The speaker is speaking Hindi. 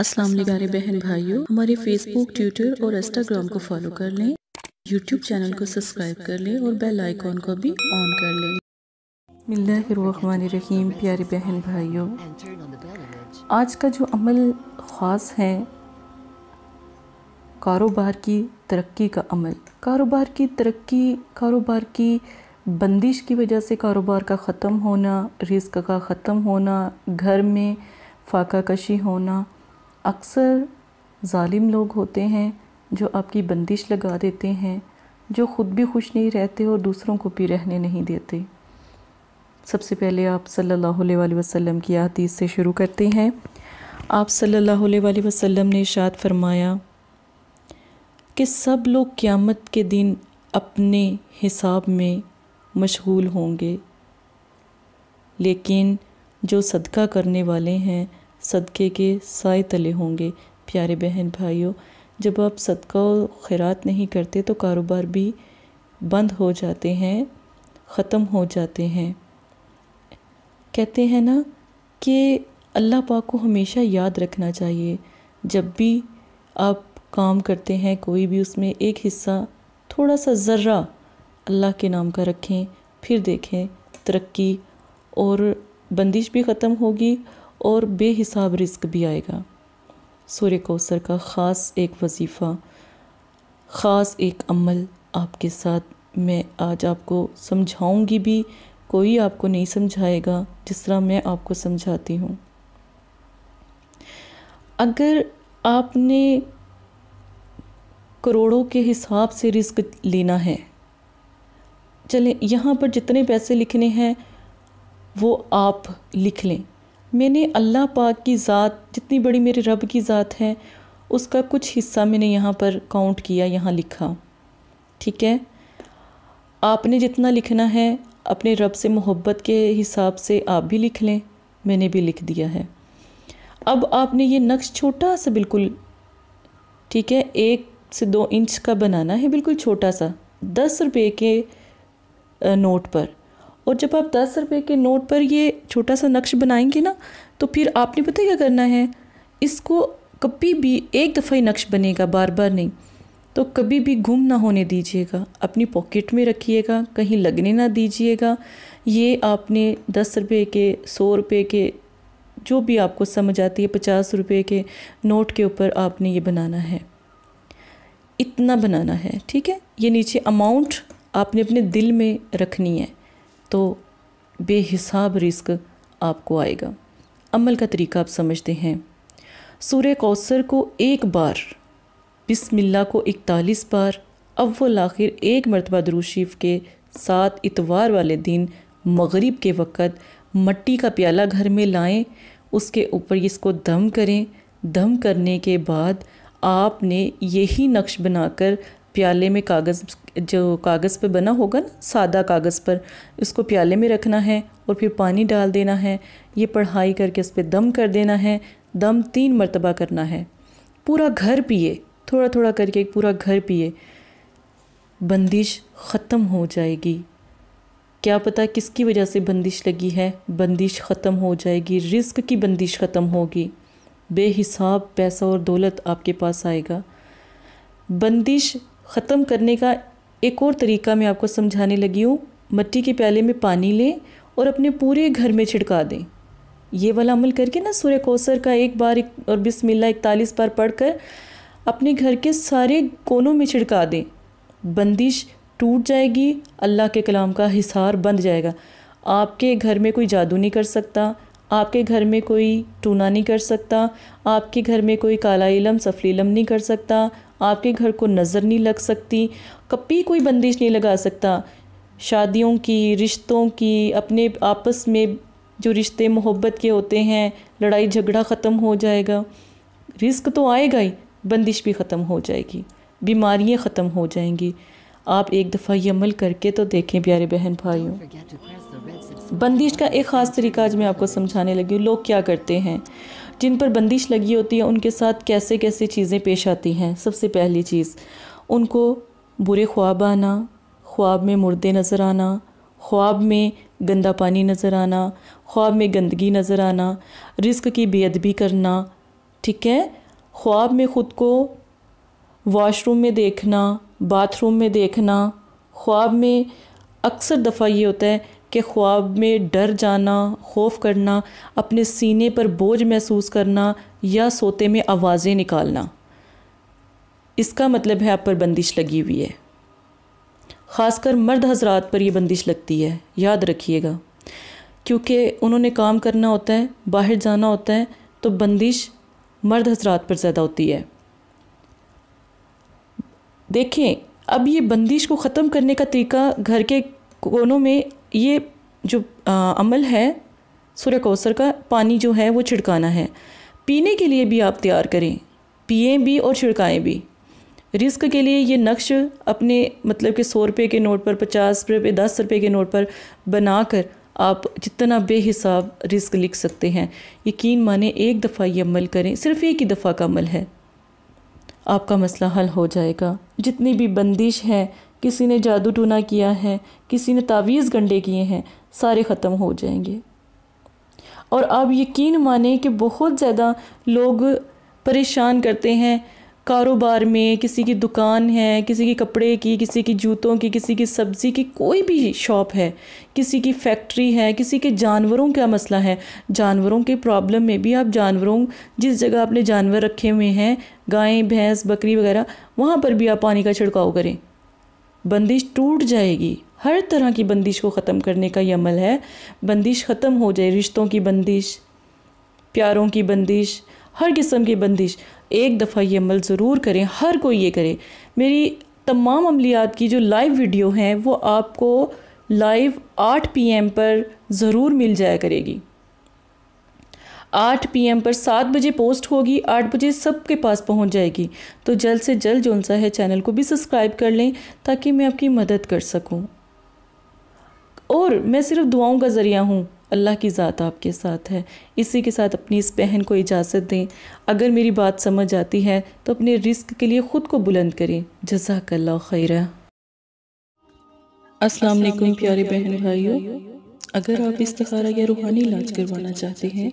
अस्सलाम प्यारे बहन भाइयों हमारे फेसबुक ट्विटर और इंस्टाग्राम को फॉलो कर लें यूट्यूब चैनल को सब्सक्राइब कर लें और बेल आइकॉन को भी ऑन कर लें रहीम प्यारे बहन भाइयों आज का जो अमल ख़ास है कारोबार की तरक्की का अमल कारोबार की तरक्की कारोबार की बंदिश की वजह से कारोबार का ख़त्म होना रिस्क का ख़त्म होना घर में फाका कशी होना अक्सर ालिम लोग होते हैं जो आपकी बंदिश लगा देते हैं जो ख़ुद भी खुश नहीं रहते और दूसरों को भी रहने नहीं देते सबसे पहले आप सल्लल्लाहु अलैहि वसल्लम की हदीस से शुरू करते हैं आप सल्लल्लाहु अलैहि वसल्लम ने इशाद फरमाया कि सब लोग क़्यामत के दिन अपने हिसाब में मशगूल होंगे लेकिन जो सदका करने वाले हैं सदक़े के साय तले होंगे प्यारे बहन भाइयों जब आप सदका और खैरात नहीं करते तो कारोबार भी बंद हो जाते हैं ख़त्म हो जाते हैं कहते हैं ना कि अल्लाह पाक को हमेशा याद रखना चाहिए जब भी आप काम करते हैं कोई भी उसमें एक हिस्सा थोड़ा सा ज़र्रा अल्लाह के नाम का रखें फिर देखें तरक्की और बंदिश भी ख़त्म होगी और बेहिसाब रिस्क भी आएगा सूर्य कौसर का ख़ास एक वजीफ़ा ख़ास एक अमल आपके साथ मैं आज आपको समझाऊंगी भी कोई आपको नहीं समझाएगा जिस तरह मैं आपको समझाती हूँ अगर आपने करोड़ों के हिसाब से रिस्क लेना है चलें यहाँ पर जितने पैसे लिखने हैं वो आप लिख लें मैंने अल्लाह पाक की ज़ात जितनी बड़ी मेरे रब की ज़ात है उसका कुछ हिस्सा मैंने यहाँ पर काउंट किया यहाँ लिखा ठीक है आपने जितना लिखना है अपने रब से मोहब्बत के हिसाब से आप भी लिख लें मैंने भी लिख दिया है अब आपने ये नक्श छोटा सा बिल्कुल ठीक है एक से दो इंच का बनाना है बिल्कुल छोटा सा दस रुपये के नोट पर और जब आप दस रुपये के नोट पर ये छोटा सा नक्श बनाएंगे ना तो फिर आपने पता क्या करना है इसको कभी भी एक दफ़ा ही नक्श बनेगा बार बार नहीं तो कभी भी गुम ना होने दीजिएगा अपनी पॉकेट में रखिएगा कहीं लगने ना दीजिएगा ये आपने दस रुपये के सौ रुपये के जो भी आपको समझ आती है पचास रुपये के नोट के ऊपर आपने ये बनाना है इतना बनाना है ठीक है ये नीचे अमाउंट आपने अपने दिल में रखनी है तो बेहिसाब रिस्क आपको आएगा अमल का तरीका आप समझते हैं सूर्य कौसर को एक बार बिसमिल्ला को इकतालीस बार अव्वल आखिर एक मरतबा दरूशीफ के साथ इतवार वाले दिन मगरिब के वक़्त मट्टी का प्याला घर में लाएं उसके ऊपर इसको दम करें दम करने के बाद आपने यही नक्श बनाकर प्याले में कागज़ जो कागज़ पे बना होगा ना सादा कागज़ पर इसको प्याले में रखना है और फिर पानी डाल देना है ये पढ़ाई करके इस पर दम कर देना है दम तीन मरतबा करना है पूरा घर पिए थोड़ा थोड़ा करके पूरा घर पिए बंदिश ख़त्म हो जाएगी क्या पता किसकी वजह से बंदिश लगी है बंदिश ख़त्म हो जाएगी रिस्क की बंदिश ख़त्म होगी बेहिसाब पैसा और दौलत आपके पास आएगा बंदिश ख़त्म करने का एक और तरीका मैं आपको समझाने लगी हूँ मट्टी के प्याले में पानी लें और अपने पूरे घर में छिड़का दें ये वाला अमल करके ना सूर्य कोसर का एक बार एक और बिस्मिल्लाह इकतालीस बार पढ़कर अपने घर के सारे कोनों में छिड़का दें बंदिश टूट जाएगी अल्लाह के कलाम का हिसार बंध जाएगा आपके घर में कोई जादू नहीं कर सकता आपके घर में कोई टूना नहीं कर सकता आपके घर में कोई काला इलम इलम नहीं कर सकता आपके घर को नज़र नहीं लग सकती कभी कोई बंदिश नहीं लगा सकता शादियों की रिश्तों की अपने आपस में जो रिश्ते मोहब्बत के होते हैं लड़ाई झगड़ा ख़त्म हो जाएगा रिस्क तो आएगा ही बंदिश भी ख़त्म हो जाएगी बीमारियाँ ख़त्म हो जाएंगी आप एक दफ़ा ये अमल करके तो देखें प्यारे बहन भाइयों बंदिश का एक ख़ास तरीका आज मैं आपको समझाने लगी हूँ लोग क्या करते हैं जिन पर बंदिश लगी होती है उनके साथ कैसे कैसे चीज़ें पेश आती हैं सबसे पहली चीज़ उनको बुरे ख्वाब आना ख्वाब में मुर्दे नज़र आना ख्वाब में गंदा पानी नज़र आना ख्वाब में गंदगी नज़र आना रिस्क की बेअदबी करना ठीक है ख्वाब में ख़ुद को वॉशरूम में देखना बाथरूम में देखना ख्वाब में अक्सर दफ़ा ये होता है कि ख्वाब में डर जाना खौफ करना अपने सीने पर बोझ महसूस करना या सोते में आवाज़ें निकालना इसका मतलब है आप पर बंदिश लगी हुई है ख़ासकर मर्द हजरात पर यह बंदिश लगती है याद रखिएगा क्योंकि उन्होंने काम करना होता है बाहर जाना होता है तो बंदिश मर्द हजरात पर ज़्यादा होती है देखें अब ये बंदिश को ख़त्म करने का तरीका घर के कोनों में ये जो आ, अमल है सूर्य कौसर का पानी जो है वो छिड़काना है पीने के लिए भी आप तैयार करें पिए भी और छिड़काएं भी रिस्क के लिए ये नक्श अपने मतलब कि सौ रुपये के नोट पर पचास रुपये दस रुपये के नोट पर बनाकर आप जितना बेहिसाब रिस्क लिख सकते हैं यकीन माने एक दफ़ा ये अमल करें सिर्फ एक ही दफ़ा का अमल है आपका मसला हल हो जाएगा जितनी भी बंदिश है किसी ने जादू टूना किया है किसी ने तावीज़ गंडे किए हैं सारे ख़त्म हो जाएंगे और आप यकीन माने कि बहुत ज़्यादा लोग परेशान करते हैं कारोबार में किसी की दुकान है किसी की कपड़े की किसी की जूतों की किसी की सब्ज़ी की कोई भी शॉप है किसी की फैक्ट्री है किसी के जानवरों का मसला है जानवरों के प्रॉब्लम में भी आप जानवरों जिस जगह आपने जानवर रखे हुए हैं गाय भैंस बकरी वगैरह वहाँ पर भी आप पानी का छिड़काव करें बंदिश टूट जाएगी हर तरह की बंदिश को ख़त्म करने का ये अमल है बंदिश ख़त्म हो जाए रिश्तों की बंदिश प्यारों की बंदिश हर किस्म की बंदिश एक दफ़ा ये अमल ज़रूर करें हर कोई ये करे मेरी तमाम अमलियात की जो लाइव वीडियो हैं वो आपको लाइव 8 पीएम पर ज़रूर मिल जाया करेगी 8 पीएम पर सात बजे पोस्ट होगी आठ बजे सबके पास पहुंच जाएगी तो जल्द से जल्द जो सा है चैनल को भी सब्सक्राइब कर लें ताकि मैं आपकी मदद कर सकूं और मैं सिर्फ दुआओं का ज़रिया हूं अल्लाह की ज़ात आपके साथ है इसी के साथ अपनी इस बहन को इजाज़त दें अगर मेरी बात समझ आती है तो अपने रिस्क के लिए ख़ुद को बुलंद करें जजाकल्ला खैरा अस्सलाम वालेकुम प्यारे बहन भाइयों अगर आप इस तखारा या रूहानी इलाज करवाना चाहते हैं